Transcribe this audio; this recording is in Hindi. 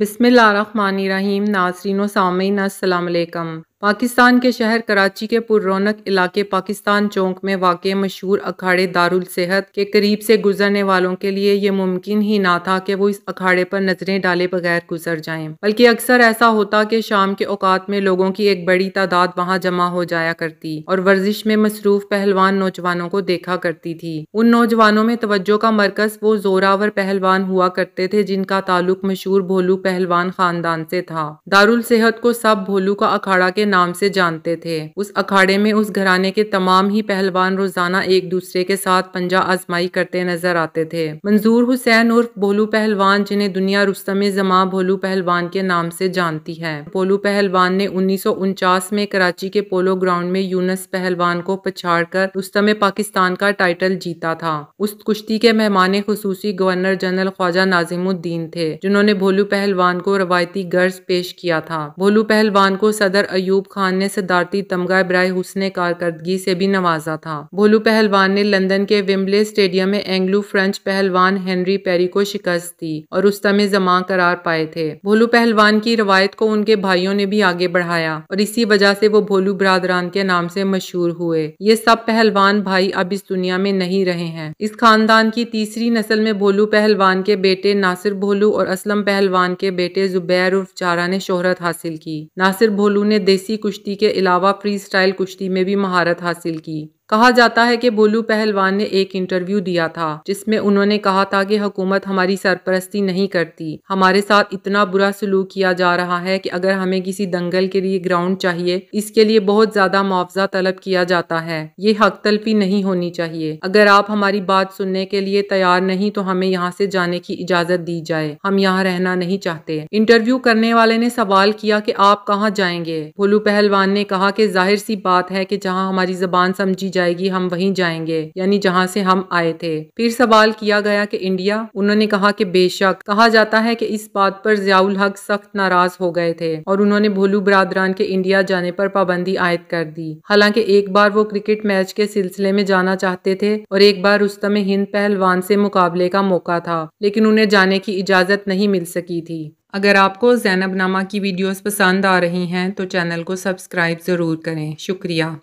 बिसमीम नाजरीन सामीन असलकम पाकिस्तान के शहर कराची के पुरौनक इलाके पाकिस्तान चौक में वाक़ मशहूर अखाड़े दारुल सेहत के करीब से गुजरने वालों के लिए ये मुमकिन ही ना था कि वो इस अखाड़े पर नज़रें डाले बगैर गुजर जाएं बल्कि अक्सर ऐसा होता कि शाम के औकात में लोगों की एक बड़ी तादाद वहाँ जमा हो जाया करती और वर्जिश में मसरूफ़ पहलवान नौजवानों को देखा करती थी उन नौजवानों में तवज्जो का मरकज वो जोरावर पहलवान हुआ करते थे जिनका ताल्लुक मशहूर भोलू पहलवान खानदान से था दारुल सेहत को सब भोलू का अखाड़ा के नाम से जानते थे उस अखाड़े में उस घराने के तमाम ही पहलवान रोजाना एक दूसरे के साथ पंजा आजमाई करते नजर आते थे मंजूर हुसैन उर्फ भोलू पहलवान जिन्हें दुनिया रुस्तम जमा भोलू पहलवान के नाम से जानती है भोलू पहलवान ने उन्नीस में कराची के पोलो ग्राउंड में यूनस पहलवान को पछाड़ कर रुस्तम पाकिस्तान का टाइटल जीता था उस कुश्ती के मेहमान खसूसी गवर्नर जनरल ख्वाजा नाजिमुद्दीन थे जिन्होंने भोलू पहलवान को रवायती गर्ज पेश किया था भोलू पहलवान को सदर अयूब महबूब खान ने सदारती तमगा इब्राह हुसन कारकर्दगी से भी नवाजा था भोलू पहलवान ने लंदन के विम्बले स्टेडियम में एंग्लो फ्रेंच पहलवान हेनरी पेरी को शिकस्त दी और उस समय जमा करार पाए थे भोलू पहलवान की रवायत को उनके भाइयों ने भी आगे बढ़ाया और इसी वजह से वो भोलू बरदरान के नाम से मशहूर हुए ये सब पहलवान भाई अब इस दुनिया में नहीं रहे हैं इस खानदान की तीसरी नस्ल में भोलू पहलवान के बेटे नासिर भोलू और असलम पहलवान के बेटे जुबैर उर्फ चारा ने शोहरत हासिल की नासिर भोलू ने देसी देसी कुश्ती के अलावा फ्री स्टाइल कुश्ती में भी महारत हासिल की कहा जाता है कि बोलू पहलवान ने एक इंटरव्यू दिया था जिसमें उन्होंने कहा था कि हुकूमत हमारी सरपरस्ती नहीं करती हमारे साथ इतना बुरा सलूक किया जा रहा है कि अगर हमें किसी दंगल के लिए ग्राउंड चाहिए इसके लिए बहुत ज्यादा मुआवजा तलब किया जाता है ये हक तलफी नहीं होनी चाहिए अगर आप हमारी बात सुनने के लिए तैयार नहीं तो हमें यहाँ से जाने की इजाजत दी जाए हम यहाँ रहना नहीं चाहते इंटरव्यू करने वाले ने सवाल किया कि आप कहाँ जाएंगे भोलू पहलवान ने कहा की जाहिर सी बात है की जहाँ हमारी जबान समझी जाए जाएगी हम वहीं जाएंगे यानी जहाँ से हम आए थे फिर सवाल किया गया कि इंडिया उन्होंने कहा कि बेशक कहा जाता है कि इस बात पर जियाउल हक सख्त नाराज हो गए थे और उन्होंने भोलू बरादरान के इंडिया जाने पर पाबंदी आयद कर दी हालांकि एक बार वो क्रिकेट मैच के सिलसिले में जाना चाहते थे और एक बार रुस्तम हिंद पहलवान से मुकाबले का मौका था लेकिन उन्हें जाने की इजाज़त नहीं मिल सकी थी अगर आपको जैनब नामा की वीडियोस पसंद आ रही हैं तो चैनल को सब्सक्राइब ज़रूर करें शुक्रिया